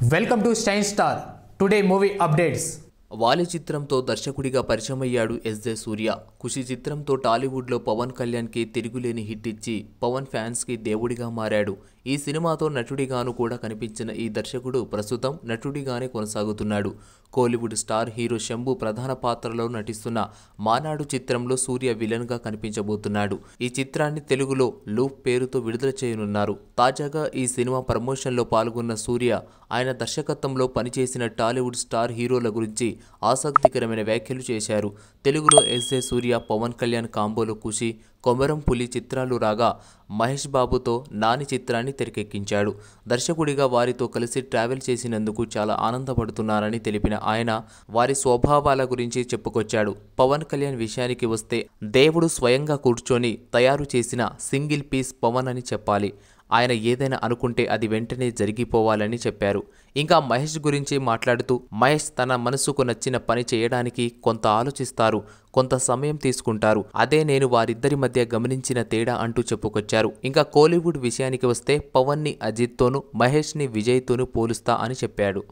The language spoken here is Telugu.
Welcome to Shine Star. Today movie updates. వాలి చిత్రంతో దర్శకుడిగా పరిచయమయ్యాడు ఎస్జే సూర్య ఖుషి చిత్రంతో టాలీవుడ్లో పవన్ కళ్యాణ్కి తిరుగులేని హిట్ ఇచ్చి పవన్ ఫ్యాన్స్కి దేవుడిగా మారాడు ఈ సినిమాతో నటుడిగాను కూడా కనిపించిన ఈ దర్శకుడు ప్రస్తుతం నటుడిగానే కొనసాగుతున్నాడు కోలీవుడ్ స్టార్ హీరో శంభు ప్రధాన పాత్రలో నటిస్తున్న మానాడు చిత్రంలో సూర్య విలన్గా కనిపించబోతున్నాడు ఈ చిత్రాన్ని తెలుగులో లూప్ పేరుతో విడుదల చేయనున్నారు తాజాగా ఈ సినిమా ప్రమోషన్లో పాల్గొన్న సూర్య ఆయన దర్శకత్వంలో పనిచేసిన టాలీవుడ్ స్టార్ హీరోల గురించి ఆసక్తికరమైన వ్యాఖ్యలు చేశారు తెలుగులో ఎస్ఏ సూర్య పవన్ కళ్యాణ్ కాంబోలు కుషి కొమరం పులి చిత్రాలు రాగా మహేష్ బాబుతో నాని చిత్రాన్ని తెరకెక్కించాడు దర్శకుడిగా వారితో కలిసి ట్రావెల్ చేసినందుకు చాలా ఆనందపడుతున్నారని తెలిపిన ఆయన వారి స్వభావాల గురించి చెప్పుకొచ్చాడు పవన్ కళ్యాణ్ విషయానికి వస్తే దేవుడు స్వయంగా కూర్చొని తయారు చేసిన సింగిల్ పీస్ పవన్ అని చెప్పాలి ఆయన ఏదైనా అనుకుంటే అది వెంటనే జరిగిపోవాలని చెప్పారు ఇంకా మహేష్ గురించి మాట్లాడుతూ మహేష్ తన మనసుకు నచ్చిన పని చేయడానికి కొంత ఆలోచిస్తారు కొంత సమయం తీసుకుంటారు అదే నేను వారిద్దరి మధ్య గమనించిన తేడా అంటూ చెప్పుకొచ్చారు ఇంకా కోలీవుడ్ విషయానికి వస్తే పవన్ ని అజిత్తోనూ మహేష్ని విజయ్తోనూ పోలుస్తా అని చెప్పాడు